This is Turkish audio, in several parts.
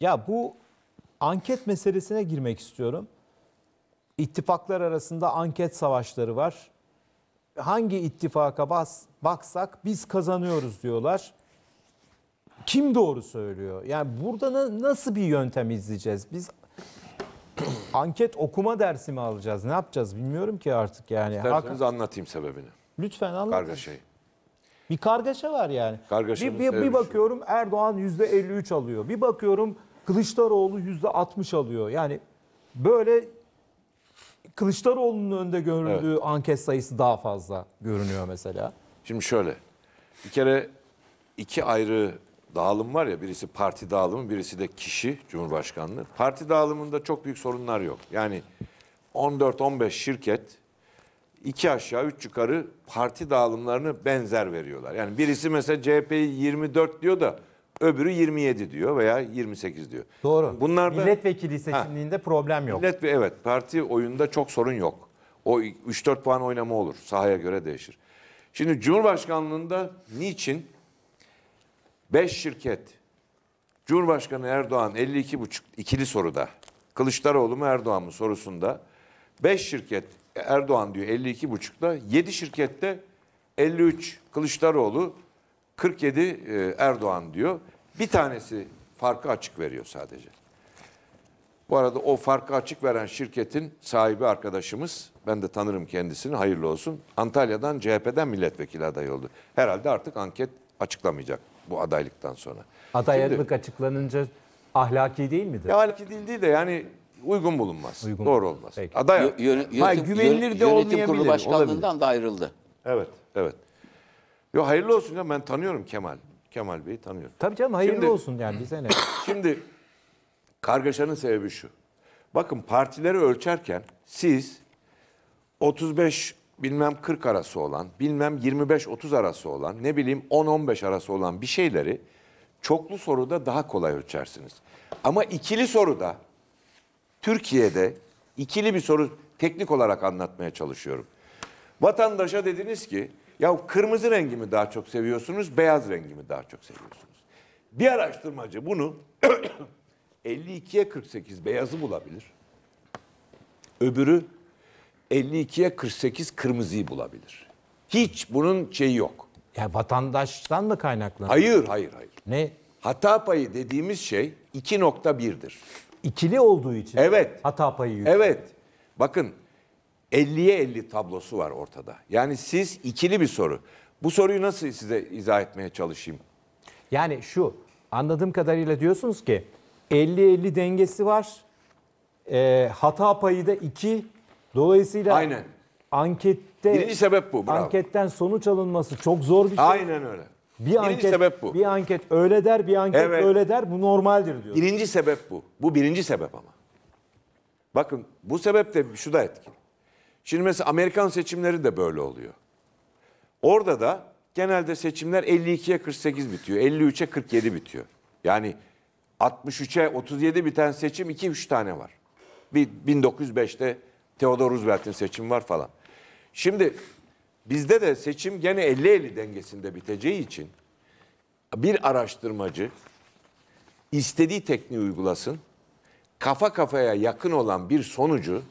Ya bu anket meselesine girmek istiyorum. İttifaklar arasında anket savaşları var. Hangi ittifaka bas, baksak biz kazanıyoruz diyorlar. Kim doğru söylüyor? Yani burada nasıl bir yöntem izleyeceğiz? Biz anket okuma dersi mi alacağız? Ne yapacağız bilmiyorum ki artık yani. İsterseniz Hak... anlatayım sebebini. Lütfen anlatın. Kargaşayı. Bir kargaşa var yani. Kargaşanın bir, bir, bir bakıyorum Erdoğan %53 alıyor. Bir bakıyorum Kılıçdaroğlu %60 alıyor. Yani böyle Kılıçdaroğlu'nun önde görüldüğü evet. anket sayısı daha fazla görünüyor mesela. Şimdi şöyle. Bir kere iki ayrı dağılım var ya birisi parti dağılımı birisi de kişi Cumhurbaşkanlığı. Parti dağılımında çok büyük sorunlar yok. Yani 14-15 şirket iki aşağı üç yukarı parti dağılımlarını benzer veriyorlar. Yani birisi mesela CHP'yi 24 diyor da Öbürü 27 diyor veya 28 diyor. Doğru. Bunlar milletvekili seçimliğinde problem yok. millet ve evet parti oyunda çok sorun yok. O 3-4 puan oynama olur. Sahaya göre değişir. Şimdi Cumhurbaşkanlığında niçin 5 şirket Cumhurbaşkanı Erdoğan 52.5 ikili soruda Kılıçdaroğlu mu Erdoğan mı sorusunda 5 şirket Erdoğan diyor 52 buçukta 7 şirkette 53 Kılıçdaroğlu 47 e, Erdoğan diyor. Bir tanesi farkı açık veriyor sadece. Bu arada o farkı açık veren şirketin sahibi arkadaşımız, ben de tanırım kendisini, hayırlı olsun. Antalya'dan CHP'den milletvekili adayı oldu. Herhalde artık anket açıklamayacak bu adaylıktan sonra. Adaylık Şimdi, açıklanınca ahlaki değil midir? Ya, ahlaki değil değil de yani uygun bulunmaz. Uygun. Doğru olmaz. Peki. Aday yön, yönetim, Hayır, güvenilir de yönetim olmayabilir. Yönetim kurulu başkanlığından olabilir. da ayrıldı. Evet, evet. Yo hayırlı olsun ya ben tanıyorum Kemal. Kemal Bey'i tanıyorum. Tabii canım hayırlı şimdi, olsun yani bize ne? Şimdi kargaşanın sebebi şu. Bakın partileri ölçerken siz 35 bilmem 40 arası olan, bilmem 25-30 arası olan, ne bileyim 10-15 arası olan bir şeyleri çoklu soruda daha kolay ölçersiniz. Ama ikili soruda Türkiye'de ikili bir soru teknik olarak anlatmaya çalışıyorum. Vatandaşa dediniz ki ya kırmızı rengi mi daha çok seviyorsunuz, beyaz rengi mi daha çok seviyorsunuz? Bir araştırmacı bunu 52'ye 48 beyazı bulabilir. Öbürü 52'ye 48 kırmızıyı bulabilir. Hiç bunun şeyi yok. Ya vatandaştan mı kaynaklanıyor? Hayır, hayır, hayır. Ne? Hata payı dediğimiz şey 2.1'dir. İkili olduğu için. Evet. Hata payı yüksek. Evet. Bakın 50'ye 50 tablosu var ortada. Yani siz ikili bir soru. Bu soruyu nasıl size izah etmeye çalışayım? Yani şu anladığım kadarıyla diyorsunuz ki 50-50 dengesi var. E, hata payı da 2. Dolayısıyla Aynen. ankette Birinci sebep bu. Bravo. anketten sonuç alınması çok zor bir şey. Aynen öyle. Bir Birinci anket, sebep bu. Bir anket öyle der, bir anket Evet. öyle der. Bu normaldir diyor. Birinci sebep bu. Bu birinci sebep ama. Bakın bu sebep de şu da etkili. Şimdi mesela Amerikan seçimleri de böyle oluyor. Orada da genelde seçimler 52'ye 48 bitiyor. 53'e 47 bitiyor. Yani 63'e 37 biten seçim 2-3 tane var. Bir 1905'te Theodore Roosevelt'in seçimi var falan. Şimdi bizde de seçim gene 50-50 dengesinde biteceği için bir araştırmacı istediği tekniği uygulasın, kafa kafaya yakın olan bir sonucu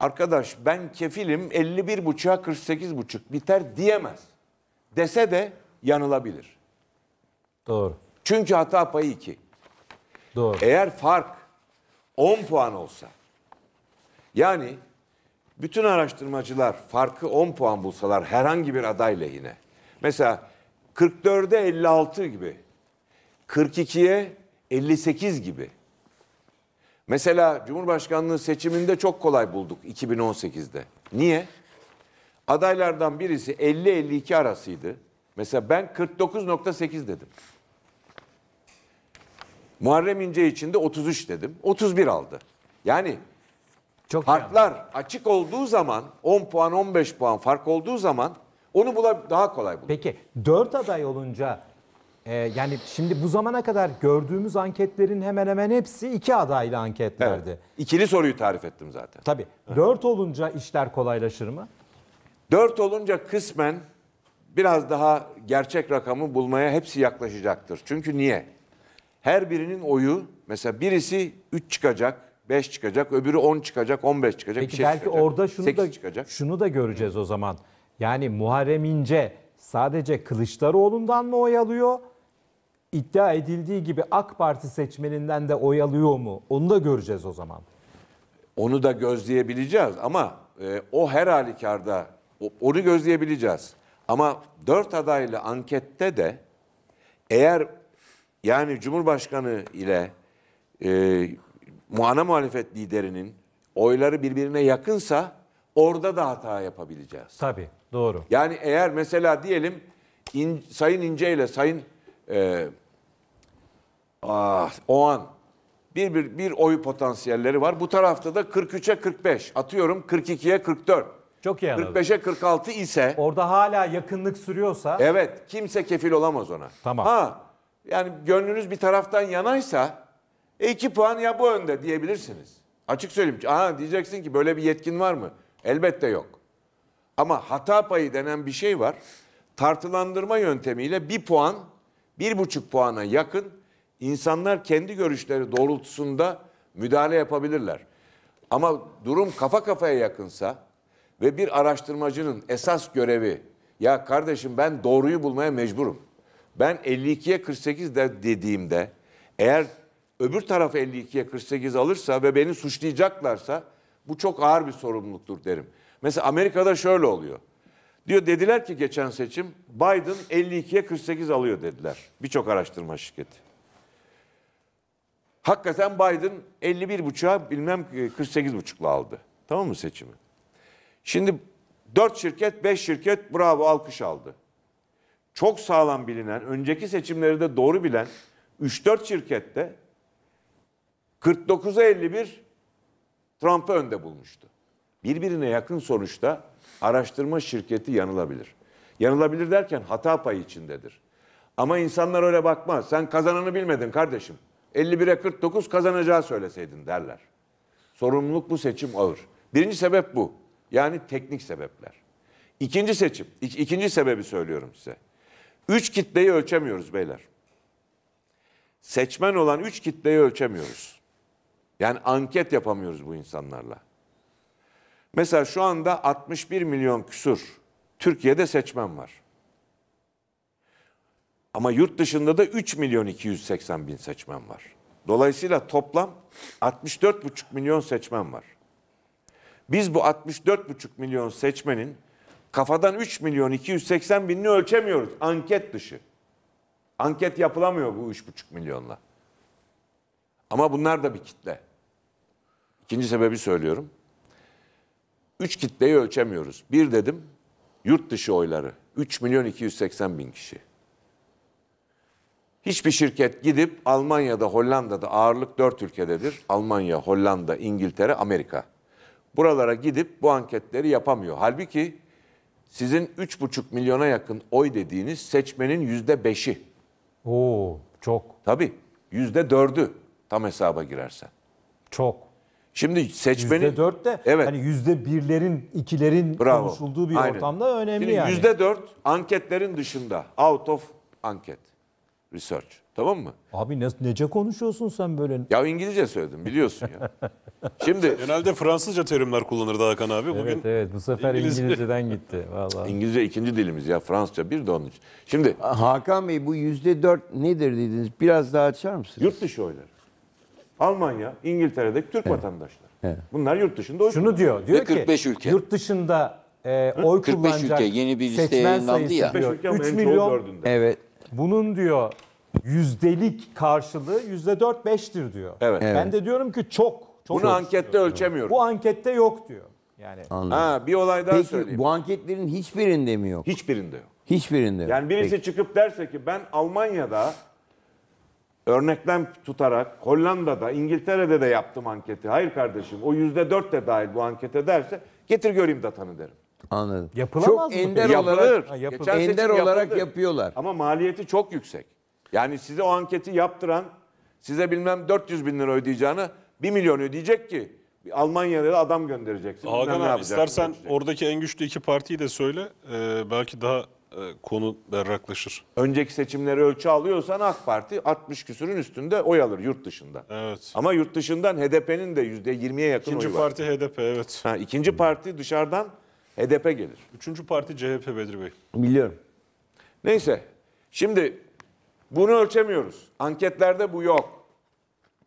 arkadaş ben kefilim 51,5'a buçuk biter diyemez. Dese de yanılabilir. Doğru. Çünkü hata payı 2. Doğru. Eğer fark 10 puan olsa yani bütün araştırmacılar farkı 10 puan bulsalar herhangi bir aday lehine. Mesela 44'e 56 gibi, 42'ye 58 gibi Mesela Cumhurbaşkanlığı seçiminde çok kolay bulduk 2018'de. Niye? Adaylardan birisi 50-52 arasıydı. Mesela ben 49.8 dedim. Muharrem İnce için de 33 dedim. 31 aldı. Yani çok farklar yani. açık olduğu zaman 10 puan 15 puan fark olduğu zaman onu bula daha kolay bulur. Peki 4 aday olunca e, yani şimdi bu zamana kadar gördüğümüz anketlerin hemen hemen hepsi iki adaylı anketlerdi. Evet. İkili soruyu tarif ettim zaten. Tabii. Dört olunca işler kolaylaşır mı? Dört olunca kısmen biraz daha gerçek rakamı bulmaya hepsi yaklaşacaktır. Çünkü niye? Her birinin oyu mesela birisi 3 çıkacak, 5 çıkacak, öbürü 10 çıkacak, 15 çıkacak, Peki bir şey belki çıkacak. orada şunu da çıkacak. şunu da göreceğiz o zaman. Yani Muharrem İnce sadece Kılıçdaroğlu'ndan mı oy alıyor? iddia edildiği gibi AK Parti seçmeninden de oy alıyor mu? Onu da göreceğiz o zaman. Onu da gözleyebileceğiz ama e, o her halükarda onu gözleyebileceğiz. Ama dört adaylı ankette de eğer yani Cumhurbaşkanı ile e, muana muhalefet liderinin oyları birbirine yakınsa orada da hata yapabileceğiz. Tabii doğru. Yani eğer mesela diyelim in, Sayın İnce ile Sayın e, ah, o an bir, bir, bir oy potansiyelleri var. Bu tarafta da 43'e 45 atıyorum 42'ye 44. Çok iyi anladım. 45'e 46 ise Orada hala yakınlık sürüyorsa evet kimse kefil olamaz ona. Tamam. Ha yani gönlünüz bir taraftan yanaysa e 2 puan ya bu önde diyebilirsiniz. Açık söyleyeyim. Aa diyeceksin ki böyle bir yetkin var mı? Elbette yok. Ama hata payı denen bir şey var. Tartılandırma yöntemiyle bir puan, bir buçuk puana yakın insanlar kendi görüşleri doğrultusunda müdahale yapabilirler. Ama durum kafa kafaya yakınsa ve bir araştırmacının esas görevi ya kardeşim ben doğruyu bulmaya mecburum. Ben 52'ye 48 de dediğimde eğer öbür taraf 52'ye 48 alırsa ve beni suçlayacaklarsa bu çok ağır bir sorumluluktur derim. Mesela Amerika'da şöyle oluyor. Diyor dediler ki geçen seçim Biden 52'ye 48 alıyor dediler. Birçok araştırma şirketi. Hakikaten Biden 51,5'a bilmem 48,5'la e, aldı. Tamam mı seçimi? Şimdi 4 şirket, 5 şirket bravo alkış aldı. Çok sağlam bilinen, önceki seçimleri de doğru bilen 3-4 şirkette 49'a 51 Trump'ı önde bulmuştu. Birbirine yakın sonuçta araştırma şirketi yanılabilir. Yanılabilir derken hata payı içindedir. Ama insanlar öyle bakmaz. Sen kazananı bilmedin kardeşim. 51'e 49 kazanacağı söyleseydin derler. Sorumluluk bu seçim ağır. Birinci sebep bu. Yani teknik sebepler. İkinci seçim, ik ikinci sebebi söylüyorum size. Üç kitleyi ölçemiyoruz beyler. Seçmen olan üç kitleyi ölçemiyoruz. Yani anket yapamıyoruz bu insanlarla. Mesela şu anda 61 milyon küsur Türkiye'de seçmen var. Ama yurt dışında da 3 milyon 280 bin seçmen var. Dolayısıyla toplam 64,5 milyon seçmen var. Biz bu 64,5 milyon seçmenin kafadan 3 milyon 280 binini ölçemiyoruz anket dışı. Anket yapılamıyor bu 3,5 milyonla. Ama bunlar da bir kitle. İkinci sebebi söylüyorum. Üç kitleyi ölçemiyoruz. Bir dedim yurt dışı oyları 3 milyon 280 bin kişi. Hiçbir şirket gidip Almanya'da, Hollanda'da ağırlık dört ülkededir. Almanya, Hollanda, İngiltere, Amerika. Buralara gidip bu anketleri yapamıyor. Halbuki sizin 3,5 milyona yakın oy dediğiniz seçmenin yüzde beşi. Oo, çok. Tabii dördü tam hesaba girersen. Çok. Şimdi seçmenin... %4 de evet. hani birlerin, ikilerin Bravo. konuşulduğu bir Aynen. ortamda önemli Şimdi yani. %4 anketlerin dışında. Out of anket. Research. Tamam mı? Abi ne, nece konuşuyorsun sen böyle? Ya İngilizce söyledim biliyorsun ya. Şimdi genelde Fransızca terimler kullanırdı Hakan abi. Bugün evet evet bu sefer İngilizce. İngilizceden gitti vallahi. İngilizce ikinci dilimiz ya Fransızca bir de onun için. Şimdi Hakan Bey bu yüzde dört nedir dediniz? Biraz daha açar mısınız? Yurt dışı oyları. Almanya, İngiltere'deki Türk evet. vatandaşları. Evet. Bunlar yurt dışında oy Şunu kullanıyor. diyor, diyor Ve 45 ki ülke. yurt dışında e, oy 45 kullanacak ülke yeni bir liste yayınlandı ya. 3 milyon. Evet. Bunun diyor yüzdelik karşılığı yüzde dört beştir diyor. Evet. evet. Ben de diyorum ki çok. çok Bunu ankette diyor. ölçemiyorum. Bu ankette yok diyor. Yani. Anladım. Ha, bir olay daha Peki, söyleyeyim. bu anketlerin hiçbirinde mi yok? Hiçbirinde yok. Hiçbirinde yok. Yani birisi Peki. çıkıp derse ki ben Almanya'da örneklem tutarak Hollanda'da, İngiltere'de de yaptım anketi. Hayır kardeşim o yüzde dört de dahil bu ankete derse getir göreyim datanı derim. Anladım. Yapılamaz çok mı? ender peki? olarak, ha, yapılır. Geçen ender olarak yapıldı. yapıyorlar. Ama maliyeti çok yüksek. Yani size o anketi yaptıran size bilmem 400 bin lira ödeyeceğini 1 milyon ödeyecek ki Almanya'ya adam göndereceksin. Hakan abi istersen görecek. oradaki en güçlü iki partiyi de söyle. Ee, belki daha e, konu berraklaşır. Önceki seçimleri ölçü alıyorsan AK Parti 60 küsürün üstünde oy alır yurt dışında. Evet. Ama yurt dışından HDP'nin de %20'ye yakın ikinci oyu var. İkinci parti HDP evet. Ha, ikinci parti dışarıdan HDP gelir. Üçüncü parti CHP Bedir Bey. Biliyorum. Neyse şimdi bunu ölçemiyoruz. Anketlerde bu yok.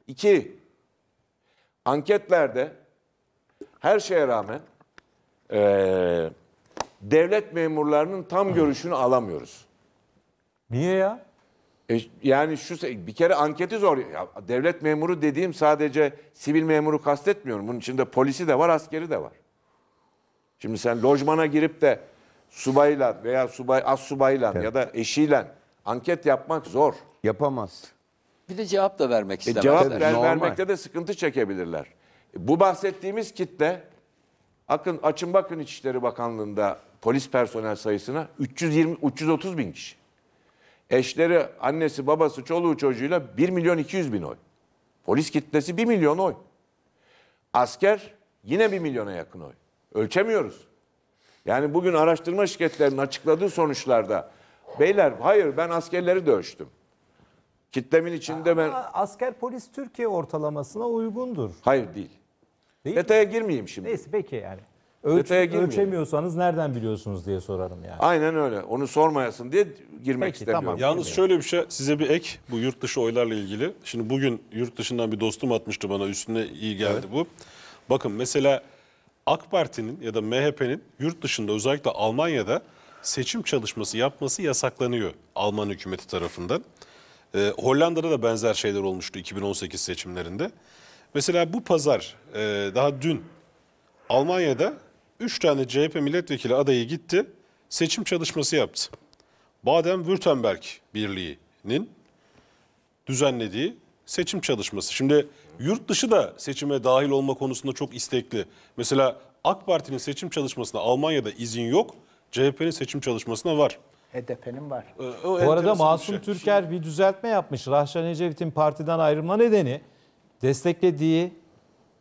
İki, anketlerde her şeye rağmen e, devlet memurlarının tam görüşünü alamıyoruz. Niye ya? E, yani şu bir kere anketi zor. Ya, devlet memuru dediğim sadece sivil memuru kastetmiyorum. Bunun içinde polisi de var, askeri de var. Şimdi sen lojmana girip de subayla veya subay as subayla evet. ya da eşiyle Anket yapmak zor. Yapamaz. Bir de cevap da vermek E, cevap ver- vermekte de sıkıntı çekebilirler. E, bu bahsettiğimiz kitle, bakın açın bakın İçişleri Bakanlığı'nda polis personel sayısına 320, 330 bin kişi. Eşleri, annesi, babası, çoluğu çocuğuyla 1 milyon 200 bin oy. Polis kitlesi 1 milyon oy. Asker yine 1 milyona yakın oy. Ölçemiyoruz. Yani bugün araştırma şirketlerinin açıkladığı sonuçlarda Beyler hayır ben askerleri dövüştüm. Kitlemin içinde Ama ben... Asker polis Türkiye ortalamasına uygundur. Hayır değil. değil Detaya mi? girmeyeyim şimdi. Neyse peki yani. Ölç, Detaya Ölçemiyorsanız nereden biliyorsunuz diye sorarım yani. Aynen öyle. Onu sormayasın diye girmek peki, istemiyorum. Tamam. Yalnız şöyle bir şey size bir ek bu yurt dışı oylarla ilgili. Şimdi bugün yurt dışından bir dostum atmıştı bana üstüne iyi geldi evet. bu. Bakın mesela AK Parti'nin ya da MHP'nin yurt dışında özellikle Almanya'da seçim çalışması yapması yasaklanıyor Alman hükümeti tarafından. E, Hollanda'da da benzer şeyler olmuştu 2018 seçimlerinde. Mesela bu pazar e, daha dün Almanya'da 3 tane CHP milletvekili adayı gitti seçim çalışması yaptı. Baden-Württemberg Birliği'nin düzenlediği seçim çalışması. Şimdi yurt dışı da seçime dahil olma konusunda çok istekli. Mesela AK Parti'nin seçim çalışmasına Almanya'da izin yok CHP'nin seçim çalışmasına var. HDP'nin var. Ee, Bu arada şey. Masum şey. Türker bir düzeltme yapmış. Rahşan Ecevit'in partiden ayrılma nedeni desteklediği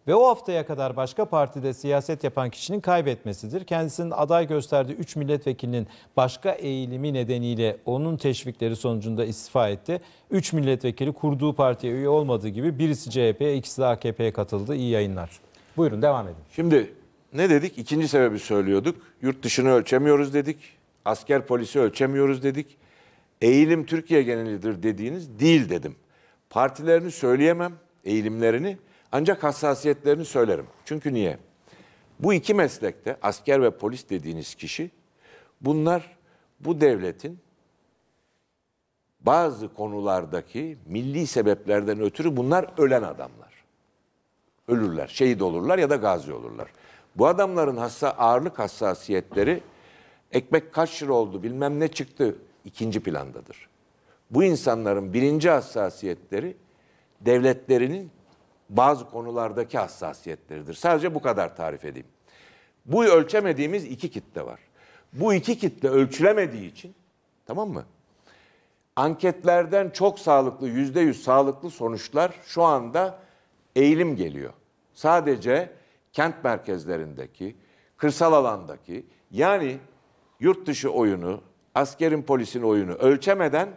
ve o haftaya kadar başka partide siyaset yapan kişinin kaybetmesidir. Kendisinin aday gösterdiği 3 milletvekilinin başka eğilimi nedeniyle onun teşvikleri sonucunda istifa etti. 3 milletvekili kurduğu partiye üye olmadığı gibi birisi CHP'ye, ikisi de AKP'ye katıldı. İyi yayınlar. Buyurun devam edin. Şimdi ne dedik? İkinci sebebi söylüyorduk. Yurt dışını ölçemiyoruz dedik. Asker polisi ölçemiyoruz dedik. Eğilim Türkiye genelidir dediğiniz değil dedim. Partilerini söyleyemem, eğilimlerini ancak hassasiyetlerini söylerim. Çünkü niye? Bu iki meslekte asker ve polis dediğiniz kişi bunlar bu devletin bazı konulardaki milli sebeplerden ötürü bunlar ölen adamlar. Ölürler, şehit olurlar ya da gazi olurlar. Bu adamların hassa, ağırlık hassasiyetleri ekmek kaç lira oldu bilmem ne çıktı ikinci plandadır. Bu insanların birinci hassasiyetleri devletlerinin bazı konulardaki hassasiyetleridir. Sadece bu kadar tarif edeyim. Bu ölçemediğimiz iki kitle var. Bu iki kitle ölçülemediği için tamam mı? Anketlerden çok sağlıklı, yüzde yüz sağlıklı sonuçlar şu anda eğilim geliyor. Sadece kent merkezlerindeki, kırsal alandaki yani yurt dışı oyunu, askerin polisin oyunu ölçemeden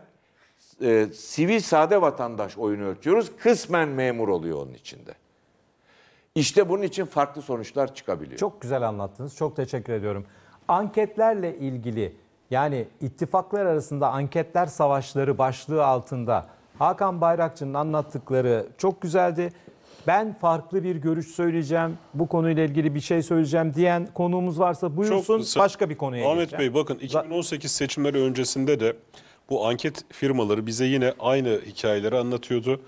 e, sivil sade vatandaş oyunu ölçüyoruz. Kısmen memur oluyor onun içinde. İşte bunun için farklı sonuçlar çıkabiliyor. Çok güzel anlattınız. Çok teşekkür ediyorum. Anketlerle ilgili yani ittifaklar arasında anketler savaşları başlığı altında Hakan Bayrakçı'nın anlattıkları çok güzeldi ben farklı bir görüş söyleyeceğim, bu konuyla ilgili bir şey söyleyeceğim diyen konuğumuz varsa buyursun başka bir konuya Ahmet geçeceğim. Bey bakın 2018 seçimleri öncesinde de bu anket firmaları bize yine aynı hikayeleri anlatıyordu.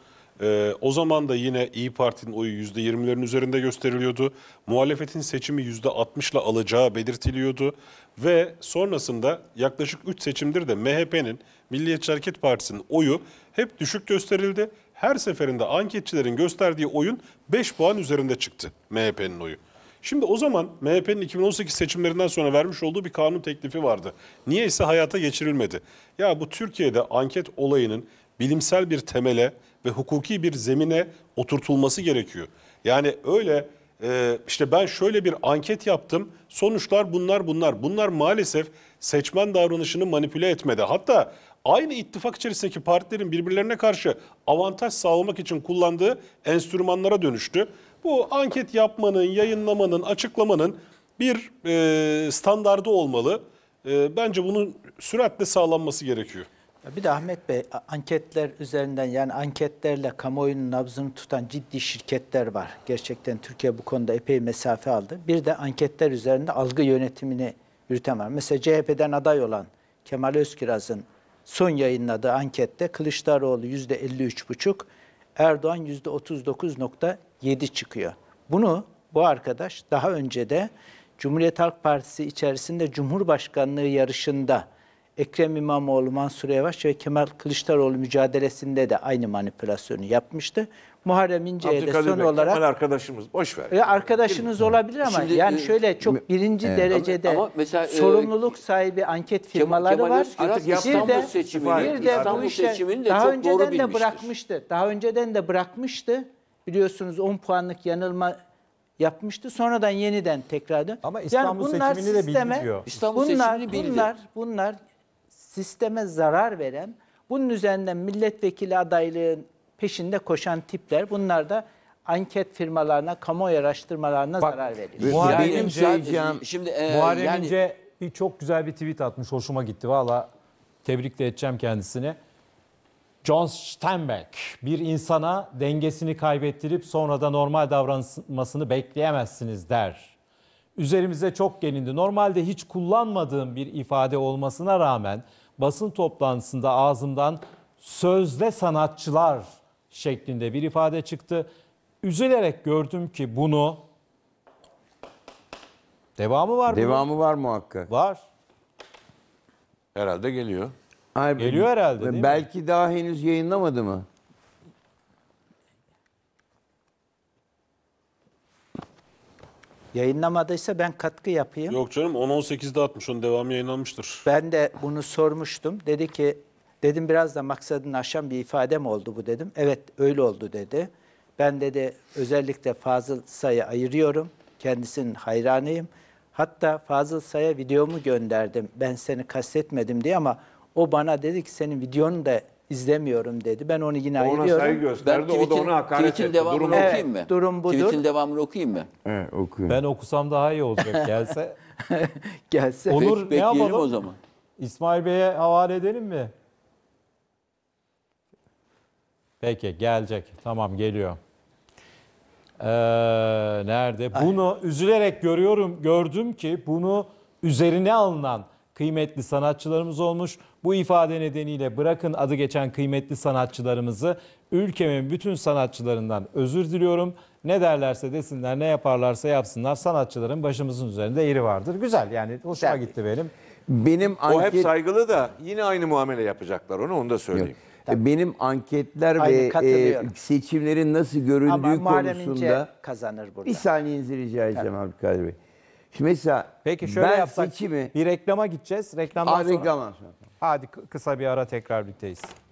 Ee, o zaman da yine İyi Parti'nin oyu %20'lerin üzerinde gösteriliyordu. Muhalefetin seçimi %60'la alacağı belirtiliyordu. Ve sonrasında yaklaşık 3 seçimdir de MHP'nin, Milliyetçi Hareket Partisi'nin oyu hep düşük gösterildi her seferinde anketçilerin gösterdiği oyun 5 puan üzerinde çıktı MHP'nin oyu. Şimdi o zaman MHP'nin 2018 seçimlerinden sonra vermiş olduğu bir kanun teklifi vardı. Niye ise hayata geçirilmedi. Ya bu Türkiye'de anket olayının bilimsel bir temele ve hukuki bir zemine oturtulması gerekiyor. Yani öyle e, işte ben şöyle bir anket yaptım sonuçlar bunlar bunlar. Bunlar maalesef seçmen davranışını manipüle etmedi. Hatta aynı ittifak içerisindeki partilerin birbirlerine karşı avantaj sağlamak için kullandığı enstrümanlara dönüştü. Bu anket yapmanın, yayınlamanın, açıklamanın bir e, standardı olmalı. E, bence bunun süratle sağlanması gerekiyor. Bir de Ahmet Bey anketler üzerinden yani anketlerle kamuoyunun nabzını tutan ciddi şirketler var. Gerçekten Türkiye bu konuda epey mesafe aldı. Bir de anketler üzerinde algı yönetimini yürüten var. Mesela CHP'den aday olan Kemal Özkiraz'ın son yayınladığı ankette Kılıçdaroğlu %53,5, Erdoğan %39,7 çıkıyor. Bunu bu arkadaş daha önce de Cumhuriyet Halk Partisi içerisinde Cumhurbaşkanlığı yarışında Ekrem İmamoğlu, Mansur Yavaş ve Kemal Kılıçdaroğlu mücadelesinde de aynı manipülasyonu yapmıştı. Muharrem İnce'ye de son Bey, olarak... Kemal arkadaşımız, boş ver. Ya e, arkadaşınız Şimdi, olabilir ama Şimdi, yani e, şöyle çok birinci e, derecede ama, ama mesela, e, sorumluluk sahibi anket firmaları Kemal, var. Artık bir de, seçimini, bir de İstanbul bu işe seçimini de daha çok önceden doğru de bırakmıştı. Daha önceden de bırakmıştı. Biliyorsunuz 10 puanlık yanılma yapmıştı. Sonradan yeniden tekrardı. Ama İstanbul yani bunlar seçimini sisteme, de bilmiyor. İstanbul bunlar, seçimini bildi. Bunlar, bunlar sisteme zarar veren, bunun üzerinden milletvekili adaylığın peşinde koşan tipler. Bunlar da anket firmalarına, kamuoyu araştırmalarına Bak, zarar veriyor. Muharrem şimdi, e, Muharrem yani, İnce bir çok güzel bir tweet atmış. Hoşuma gitti. Valla tebrik de edeceğim kendisini. John Steinbeck bir insana dengesini kaybettirip sonra da normal davranmasını bekleyemezsiniz der. Üzerimize çok gelindi. Normalde hiç kullanmadığım bir ifade olmasına rağmen basın toplantısında ağzımdan sözde sanatçılar şeklinde bir ifade çıktı. Üzülerek gördüm ki bunu devamı var mı? Devamı var muhakkak. Var. Herhalde geliyor. Hayır, Geliyor herhalde değil mi? belki daha henüz yayınlamadı mı? Yayınlamadıysa ben katkı yapayım. Yok canım 10-18'de atmış onun devamı yayınlanmıştır. Ben de bunu sormuştum. Dedi ki dedim biraz da maksadını aşan bir ifade mi oldu bu dedim. Evet öyle oldu dedi. Ben dedi özellikle Fazıl Say'ı ayırıyorum. Kendisinin hayranıyım. Hatta Fazıl Say'a videomu gönderdim. Ben seni kastetmedim diye ama o bana dedi ki senin videonu da izlemiyorum dedi. Ben onu yine ona ayırıyorum. saygı gösterdi, o da ona hakaret etti. Durum bu. okuyayım mı? Evet, durum budur. Tweet'in devamını okuyayım mı? Evet, okuyun. Ben okusam daha iyi olacak gelse. Gelse Olur, Peki, ne yapalım? o zaman. İsmail Bey'e havale edelim mi? Peki gelecek. Tamam geliyor. Ee, nerede? Bunu üzülerek görüyorum. Gördüm ki bunu üzerine alınan kıymetli sanatçılarımız olmuş. Bu ifade nedeniyle bırakın adı geçen kıymetli sanatçılarımızı ülkemin bütün sanatçılarından özür diliyorum. Ne derlerse desinler, ne yaparlarsa yapsınlar sanatçıların başımızın üzerinde yeri vardır. Güzel yani hoşuma yani, gitti benim. Benim anket... O hep saygılı da yine aynı muamele yapacaklar onu onu da söyleyeyim. Yok. E, benim anketler Aynı ve e, seçimlerin nasıl göründüğü Ama konusunda kazanır burada. Bir saniyenizi rica edeceğim Tabii. Abdülkadir Bey mesela Peki şöyle ben yapsak seçimi... bir reklama gideceğiz. Reklamdan Aa, sonra... reklamdan sonra. Hadi kısa bir ara tekrar birlikteyiz.